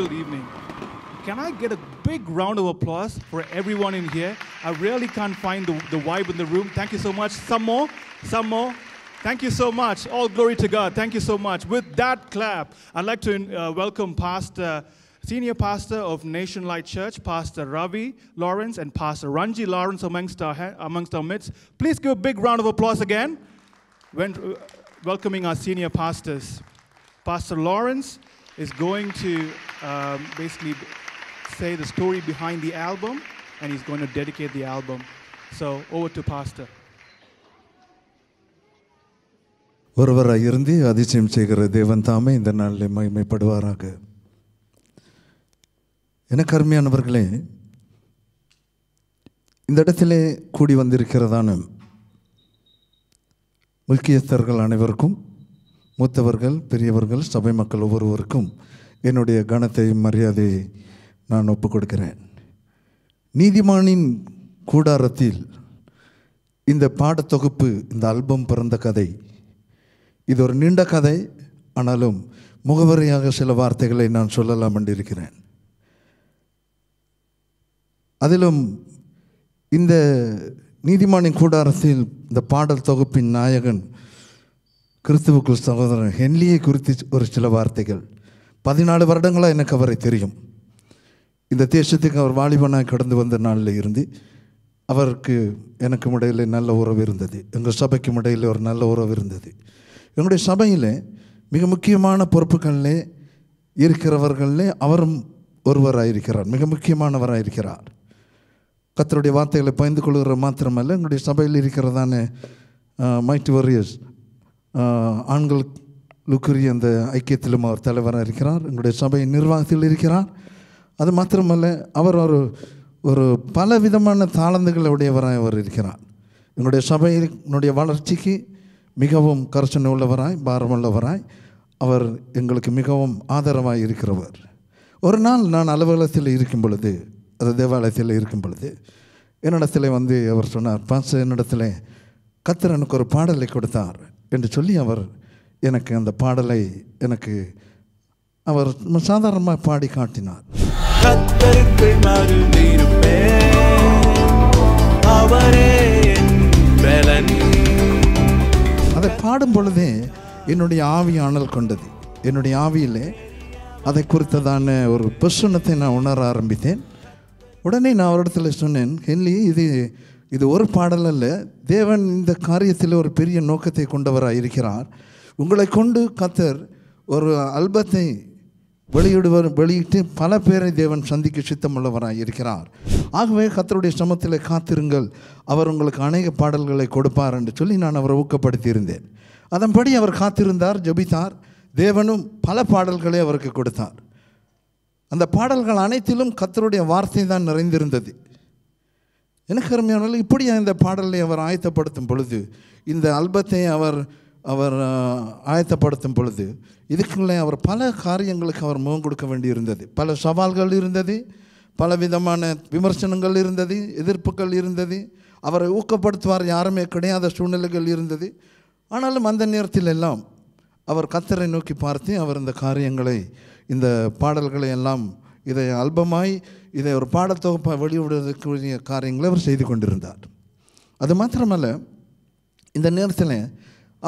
filled evening. Can I get a big round of applause for everyone in here? I really can't find the, the vibe in the room. Thank you so much. Some more, some more. Thank you so much. All glory to God. Thank you so much. With that clap, I'd like to uh, welcome Pastor, Senior Pastor of Nation Light Church, Pastor Ravi Lawrence and Pastor Ranji Lawrence amongst our, amongst our midst. Please give a big round of applause again when uh, welcoming our senior pastors. Pastor Lawrence is going to um, basically say the story behind the album, and he's going to dedicate the album. So over to Pastor. ஒருவராக இருந்து அதிசயம் செய்கிற தேவன் தாமே இந்த நாளில் மகிமைப்படுவாராக எனக்கு அருமையானவர்களே இந்த இடத்துல கூடி வந்திருக்கிறதான முக்கியஸ்தர்கள் அனைவருக்கும் மூத்தவர்கள் பெரியவர்கள் சபை மக்கள் ஒவ்வொருவருக்கும் என்னுடைய கனத்தையும் மரியாதையை நான் ஒப்பு கொடுக்கிறேன் நீதிமானின் கூடாரத்தில் இந்த பாடத்தொகுப்பு இந்த ஆல்பம் பிறந்த கதை இது ஒரு நீண்ட கதை ஆனாலும் முகவரியாக சில வார்த்தைகளை நான் சொல்லலாம் என்றிருக்கிறேன் அதிலும் இந்த நீதிமானின் கூடாரத்தில் இந்த பாடல் தொகுப்பின் நாயகன் கிறிஸ்துவுக்குள் சகோதரன் ஹென்லியை குறித்து ஒரு சில வார்த்தைகள் பதினாலு வருடங்களாக எனக்கு அவரை தெரியும் இந்த தேசத்துக்கு அவர் வாலிபனாக கடந்து வந்த நாளில் இருந்து அவருக்கு எனக்கு இடையில் நல்ல உறவு இருந்தது எங்கள் சபைக்கும் இடையில் ஒரு நல்ல உறவு இருந்தது எங்களுடைய சபையில் மிக முக்கியமான பொறுப்புகளிலே இருக்கிறவர்களே அவரும் ஒருவராக இருக்கிறார் மிக முக்கியமானவராக இருக்கிறார் கத்தருடைய வார்த்தைகளை பயந்து கொள்கிற மாத்திரமல்ல எங்களுடைய சபையில் இருக்கிறதான மைட் வரியர்ஸ் ஆண்கள் லுக்குரி அந்த ஐக்கியத்திலும் அவர் தலைவராக இருக்கிறார் எங்களுடைய சபை நிர்வாகத்தில் இருக்கிறார் அது மாத்திரமல்ல அவர் ஒரு ஒரு பல விதமான தாளந்துகளுடையவராக உடையவராய் அவர் இருக்கிறார் எங்களுடைய சபையினுடைய வளர்ச்சிக்கு மிகவும் கர்சனை உள்ளவராய் பாரமுள்ளவராய் அவர் எங்களுக்கு மிகவும் ஆதரவாக இருக்கிறவர் ஒரு நாள் நான் அலுவலகத்தில் இருக்கும் பொழுது அது தேவாலயத்தில் இருக்கும் பொழுது என்னிடத்தில் வந்து அவர் சொன்னார் பாச என்னிடத்தில் கத்திரனுக்கு ஒரு பாடலை கொடுத்தார் என்று சொல்லி அவர் எனக்கு அந்த பாடலை எனக்கு அவர் சாதாரணமாக பாடி காட்டினார் அதை பாடும் பொழுதே என்னுடைய ஆவி அனல் கொண்டது என்னுடைய ஆவியிலே அதை குறித்ததான ஒரு பிரசனத்தை நான் உணர ஆரம்பித்தேன் உடனே நான் அவரிடத்தில் சொன்னேன் ஹென்லி இது இது ஒரு பாடல் அல்ல தேவன் இந்த காரியத்தில் ஒரு பெரிய நோக்கத்தை கொண்டவராக இருக்கிறார் உங்களை கொண்டு கத்தர் ஒரு அல்பத்தை வெளியிடுவர் வெளியிட்டு பல பேரை தேவன் சந்திக்க சித்தமுள்ளவராக இருக்கிறார் ஆகவே கத்தருடைய சமத்தில் காத்திருங்கள் அவர் உங்களுக்கு அநேக பாடல்களை கொடுப்பார் என்று சொல்லி நான் அவரை ஊக்கப்படுத்தியிருந்தேன் அதன்படி அவர் காத்திருந்தார் ஜபித்தார் தேவனும் பல பாடல்களை அவருக்கு கொடுத்தார் அந்த பாடல்கள் அனைத்திலும் கத்தருடைய வார்த்தை தான் நிறைந்திருந்தது எனக்கு அருமையானால் இப்படி இந்த பாடலை அவர் ஆயத்தப்படுத்தும் பொழுது இந்த அல்பத்தை அவர் அவர் ஆயத்தப்படுத்தும் பொழுது இதுக்குள்ளே அவர் பல காரியங்களுக்கு அவர் முகம் கொடுக்க வேண்டியிருந்தது பல சவால்கள் இருந்தது பல விதமான விமர்சனங்கள் இருந்தது எதிர்ப்புகள் இருந்தது அவரை ஊக்கப்படுத்துவார் யாருமே கிடையாத சூழ்நிலைகள் இருந்தது ஆனாலும் அந்த நேரத்தில் எல்லாம் அவர் கத்தரை நோக்கி பார்த்து அவர் இந்த காரியங்களை இந்த பாடல்களை எல்லாம் இதை அல்பமாய் இதை ஒரு பாடத்தொகுப்பாக வெளியிடுவதற்குரிய காரியங்களை அவர் செய்து கொண்டிருந்தார் அது மாத்திரமல்ல இந்த நேரத்தில்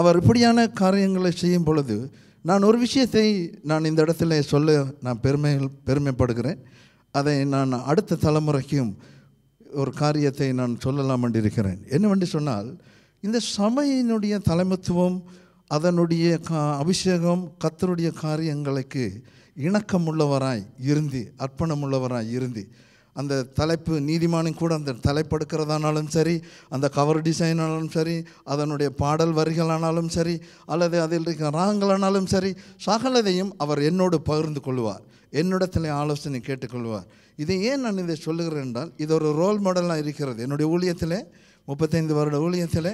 அவர் இப்படியான காரியங்களை செய்யும் பொழுது நான் ஒரு விஷயத்தை நான் இந்த இடத்துல சொல்ல நான் பெருமை பெருமைப்படுகிறேன் அதை நான் அடுத்த தலைமுறைக்கும் ஒரு காரியத்தை நான் சொல்லலாம் என்று இருக்கிறேன் என்னவென்று சொன்னால் இந்த சமையினுடைய தலைமைத்துவம் அதனுடைய கா அபிஷேகம் கத்தருடைய காரியங்களுக்கு இணக்கமுள்ளவராய் இருந்து அர்ப்பணமுள்ளவராய் இருந்து அந்த தலைப்பு நீதிமானும் கூட அந்த தலைப்படுக்கிறதானாலும் சரி அந்த கவர் டிசைனாலும் சரி அதனுடைய பாடல் வரிகளானாலும் சரி அல்லது அதில் இருக்கிற ராகங்களானாலும் சரி சகலதையும் அவர் என்னோடு பகிர்ந்து கொள்வார் என்னிடத்தில் ஆலோசனை கேட்டுக்கொள்வார் இதை ஏன் நான் இதை சொல்லுகிறேன் என்றால் இது ஒரு ரோல் மாடலாக இருக்கிறது என்னுடைய ஊழியத்தில் முப்பத்தைந்து வருட ஊழியத்தில்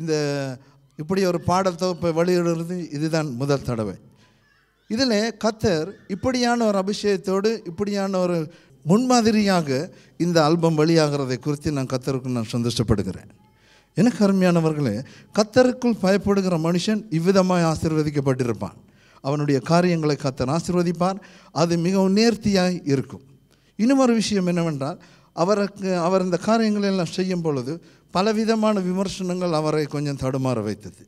இந்த இப்படி ஒரு பாடல் தொகுப்பை வெளியிடுறது இதுதான் முதல் தடவை இதில் கத்தர் இப்படியான ஒரு அபிஷேகத்தோடு இப்படியான ஒரு முன்மாதிரியாக இந்த ஆல்பம் வெளியாகிறதை குறித்து நான் கத்தருக்கு நான் சந்தோஷப்படுகிறேன் எனக்கு அருமையானவர்களே கத்தருக்குள் பயப்படுகிற மனுஷன் இவ்விதமாக ஆசீர்வதிக்கப்பட்டிருப்பான் அவனுடைய காரியங்களை கத்தர் ஆசிர்வதிப்பார் அது மிகவும் நேர்த்தியாக இருக்கும் இன்னும் ஒரு விஷயம் என்னவென்றால் அவருக்கு அவர் இந்த காரியங்களை எல்லாம் செய்யும் பொழுது பலவிதமான விமர்சனங்கள் அவரை கொஞ்சம் தடுமாற வைத்தது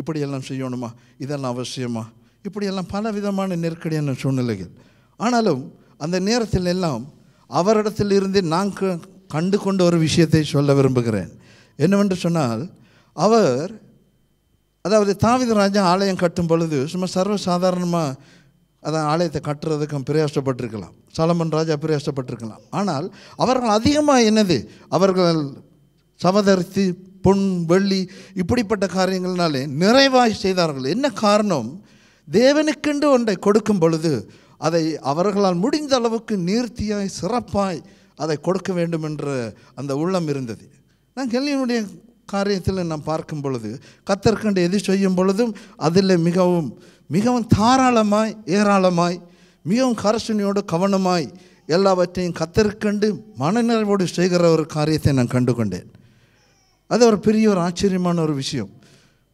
இப்படியெல்லாம் செய்யணுமா இதெல்லாம் அவசியமா இப்படியெல்லாம் பலவிதமான நெருக்கடியான சூழ்நிலைகள் ஆனாலும் அந்த நேரத்தில் எல்லாம் அவரிடத்தில் இருந்து நான் கண்டு கொண்ட ஒரு விஷயத்தை சொல்ல விரும்புகிறேன் என்னவென்று சொன்னால் அவர் அதாவது தாவித ராஜா ஆலயம் கட்டும் பொழுது சும்மா சர்வசாதாரணமாக அதான் ஆலயத்தை கட்டுறதுக்கும் பிரயாசப்பட்டிருக்கலாம் சலமன் ராஜா பிரயாசப்பட்டிருக்கலாம் ஆனால் அவர்கள் அதிகமாக என்னது அவர்கள் சமதரித்து பொன் வெள்ளி இப்படிப்பட்ட காரியங்கள்னாலே நிறைவாய் செய்தார்கள் என்ன காரணம் தேவனுக்கென்று ஒன்றை கொடுக்கும் பொழுது அதை அவர்களால் முடிந்த அளவுக்கு நேர்த்தியாய் சிறப்பாய் அதை கொடுக்க வேண்டும் என்ற அந்த உள்ளம் இருந்தது நான் கேள்வியினுடைய காரியத்தில் நான் பார்க்கும் பொழுது கத்தற்கண்டு எது செய்யும் பொழுதும் அதில் மிகவும் மிகவும் தாராளமாய் ஏராளமாய் மிகவும் கரசனையோடு கவனமாய் எல்லாவற்றையும் கத்தற்கண்டு மனநிறைவோடு செய்கிற ஒரு காரியத்தை நான் கண்டு கொண்டேன் அது ஒரு பெரிய ஒரு ஆச்சரியமான ஒரு விஷயம்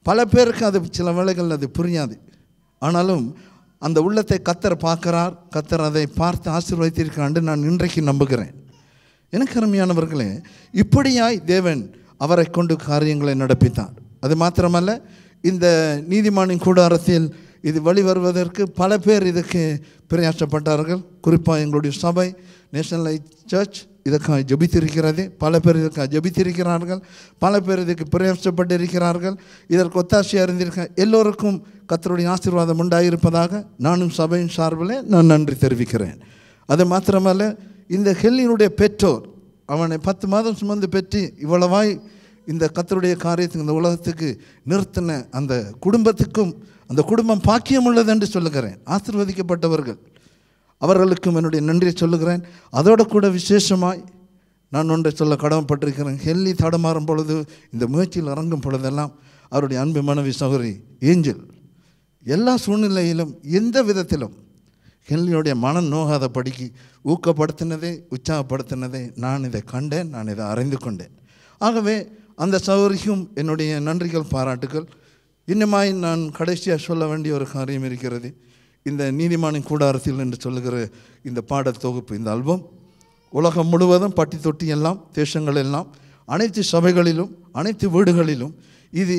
பல பேருக்கு அது சில வேளைகள் அது புரியாது ஆனாலும் அந்த உள்ளத்தை கத்தர் பார்க்குறார் கத்தர் அதை பார்த்து ஆசீர்வதித்திருக்கிறாண்டு நான் இன்றைக்கு நம்புகிறேன் எனக்கு அருமையானவர்களே இப்படியாய் தேவன் அவரை கொண்டு காரியங்களை நடப்பித்தார் அது மாத்திரமல்ல இந்த நீதிமானின் கூடாரத்தில் இது வழி வருவதற்கு பல பேர் இதுக்கு பிரயாசப்பட்டார்கள் குறிப்பாக எங்களுடைய சபை நேஷனலைஸ் சர்ச் இதற்காக ஜபித்திருக்கிறது பல பேர் இதற்காக ஜபித்திருக்கிறார்கள் பல பேர் இதுக்கு பிரயாசப்பட்டு இருக்கிறார்கள் இதற்கு ஒத்தாசையாக இருந்திருக்க எல்லோருக்கும் கத்தருடைய ஆசீர்வாதம் உண்டாகியிருப்பதாக நானும் சபையின் சார்பில் நான் நன்றி தெரிவிக்கிறேன் அது மாத்திரமல்ல இந்த ஹெல்லினுடைய பெற்றோர் அவனை பத்து மாதம் சுமந்து பெற்று இவ்வளவாய் இந்த கத்தருடைய காரியத்துக்கு இந்த உலகத்துக்கு நிறுத்தின அந்த குடும்பத்துக்கும் அந்த குடும்பம் பாக்கியம் உள்ளது என்று சொல்லுகிறேன் ஆசிர்வதிக்கப்பட்டவர்கள் அவர்களுக்கும் என்னுடைய நன்றியை சொல்லுகிறேன் அதோட கூட விசேஷமாய் நான் ஒன்றை சொல்ல கடமைப்பட்டிருக்கிறேன் ஹெல்லி தடமாறும் பொழுது இந்த முயற்சியில் இறங்கும் பொழுதெல்லாம் அவருடைய அன்பு மனைவி சகோதரி ஏஞ்சல் எல்லா சூழ்நிலையிலும் எந்த விதத்திலும் ஹெல்லியுடைய மனம் நோகாத படிக்கு ஊக்கப்படுத்தினதே உற்சாகப்படுத்தினதே நான் இதை கண்டேன் நான் இதை அறிந்து கொண்டேன் ஆகவே அந்த சௌரிக்கும் என்னுடைய நன்றிகள் பாராட்டுகள் இன்னமாய் நான் கடைசியாக சொல்ல வேண்டிய ஒரு காரியம் இருக்கிறது இந்த நீதிமானின் கூடாரத்தில் என்று சொல்லுகிற இந்த பாடல் தொகுப்பு இந்த ஆல்பம் உலகம் முழுவதும் பட்டி தொட்டி எல்லாம் தேசங்கள் எல்லாம் அனைத்து சபைகளிலும் அனைத்து வீடுகளிலும் இது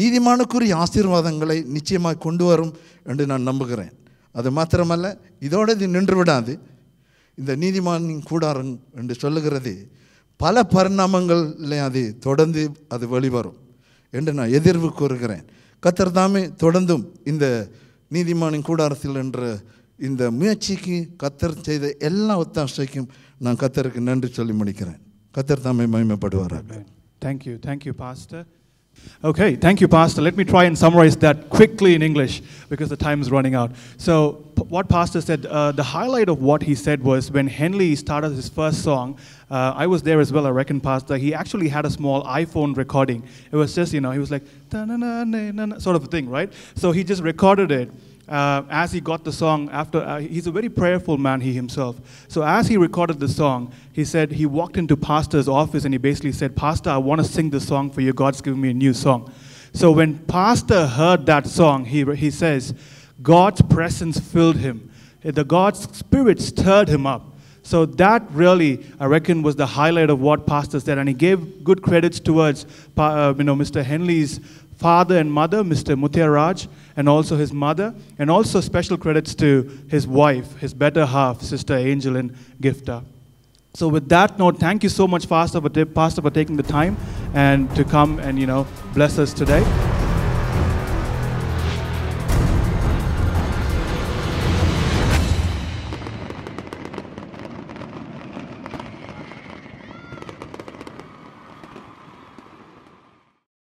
நீதிமானுக்குரிய ஆசீர்வாதங்களை நிச்சயமாக கொண்டு வரும் என்று நான் நம்புகிறேன் அது மாத்திரமல்ல இதோடு இது நின்று விடாது இந்த நீதிமானின் கூடாரம் என்று சொல்லுகிறது பல பரிணாமங்களில் அது தொடர்ந்து அது வெளிவரும் என்று நான் எதிர்வு கூறுகிறேன் கத்தர் தாமே தொடர்ந்தும் இந்த நீதிமானின் கூடாரத்தில் என்ற இந்த முயற்சிக்கு கத்தர் செய்த எல்லா ஒத்தாசைக்கும் நான் கத்தருக்கு நன்றி சொல்லி முடிக்கிறேன் கத்தர் தாமே மகிமைப்படுவாராக thank you thank you pastor Okay, thank you, Pastor. Let me try and summarize that quickly in English because the time is running out. So, what Pastor said, uh, the highlight of what he said was when Henley started his first song, uh, I was there as well, I reckon, Pastor. He actually had a small iPhone recording. It was just, you know, he was like, sort of a thing, right? So, he just recorded it uh, as he got the song after uh, he's a very prayerful man he himself so as he recorded the song he said he walked into pastor's office and he basically said pastor i want to sing this song for you god's given me a new song so when pastor heard that song he, he says god's presence filled him the god's spirit stirred him up so that really, I reckon, was the highlight of what Pastor said, and he gave good credits towards, uh, you know, Mr. Henley's father and mother, Mr. Raj, and also his mother, and also special credits to his wife, his better half, Sister Angelin Gifta. So with that note, thank you so much, Pastor, for, Pastor, for taking the time and to come and, you know, bless us today.